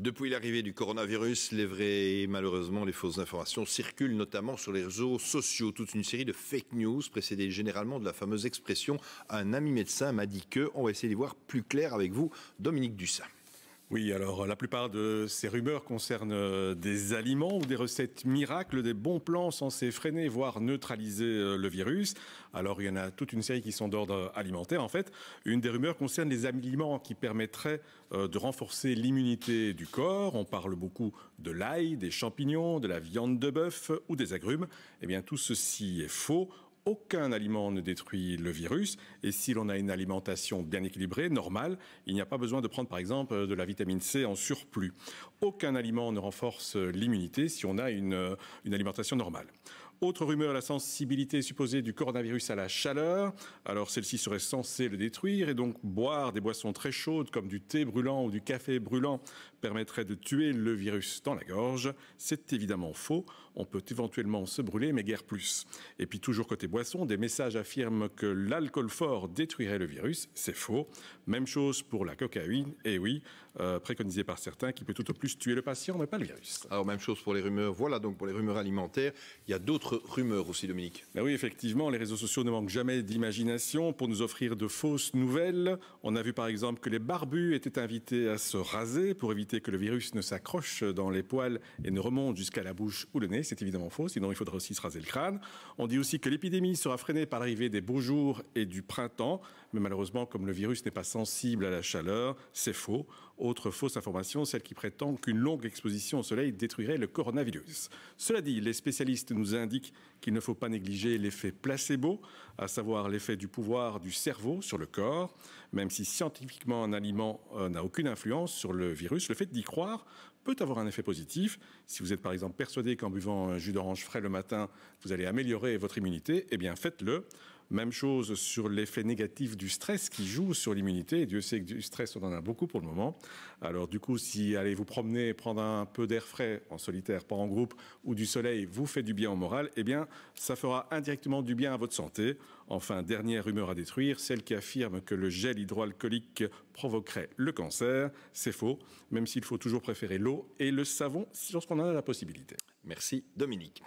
Depuis l'arrivée du coronavirus, les vraies et malheureusement les fausses informations circulent notamment sur les réseaux sociaux. Toute une série de fake news précédées généralement de la fameuse expression Un ami médecin m'a dit que. On va essayer de voir plus clair avec vous, Dominique Dussin. Oui, alors la plupart de ces rumeurs concernent euh, des aliments ou des recettes miracles, des bons plans censés freiner, voire neutraliser euh, le virus. Alors il y en a toute une série qui sont d'ordre alimentaire. En fait, une des rumeurs concerne les aliments qui permettraient euh, de renforcer l'immunité du corps. On parle beaucoup de l'ail, des champignons, de la viande de bœuf ou des agrumes. Eh bien, tout ceci est faux aucun aliment ne détruit le virus. Et si l'on a une alimentation bien équilibrée, normale, il n'y a pas besoin de prendre par exemple de la vitamine C en surplus. Aucun aliment ne renforce l'immunité si on a une, alimentation normale. Autre rumeur, la sensibilité supposée du coronavirus à la chaleur. Alors celle-ci serait censée le détruire et donc boire des boissons très chaudes comme du thé brûlant ou du café brûlant permettrait de tuer le virus dans la gorge. C'est évidemment faux. On peut éventuellement se brûler, mais guère plus. Et puis toujours côté boisson, des messages affirment que l'alcool fort détruirait le virus. C'est faux. Même chose pour la cocaïne. Et oui, euh, préconisé préconisée par certains, qui peut tout au plus tuer le patient, mais pas le virus. Alors même chose pour les rumeurs. Voilà donc pour les rumeurs alimentaires. Il y a d'autres rumeurs aussi, Dominique. Ben oui, effectivement, les réseaux sociaux ne manquent jamais d'imagination pour nous offrir de fausses nouvelles. On a vu par exemple que les barbus étaient invités à se raser pour éviter que le virus ne s'accroche dans les poils et ne remonte jusqu'à la bouche ou le nez. C'est évidemment faux, sinon il faudrait aussi se raser le crâne. On dit aussi que l'épidémie sera freinée par l'arrivée des beaux jours et du printemps. Mais malheureusement, comme le virus n'est pas sensible à la chaleur, c'est faux. Autre fausse information, celle qui prétend qu'une longue exposition au soleil détruirait le coronavirus. Cela dit, les spécialistes nous indiquent qu'il ne faut pas négliger l'effet placebo, à savoir l'effet du pouvoir du cerveau sur le corps. Même si scientifiquement un aliment euh, n'a aucune influence sur le virus, le fait d'y croire peut avoir un effet positif. Si vous êtes par exemple persuadé qu'en buvant un jus d'orange frais le matin, vous allez améliorer votre immunité, eh bien faites-le. Même chose sur l'effet négatif du stress qui joue sur l'immunité. Dieu sait que du stress, on en a beaucoup pour le moment. Alors du coup, si allez vous promener, prendre un peu d'air frais en solitaire, pas en groupe, ou du soleil, vous fait du bien au moral, eh bien, ça fera indirectement du bien à votre santé. Enfin, dernière rumeur à détruire, celle qui affirme que le gel hydroalcoolique provoquerait le cancer. C'est faux, même s'il faut toujours préférer l'eau et le savon lorsqu'on en a la possibilité. Merci Dominique.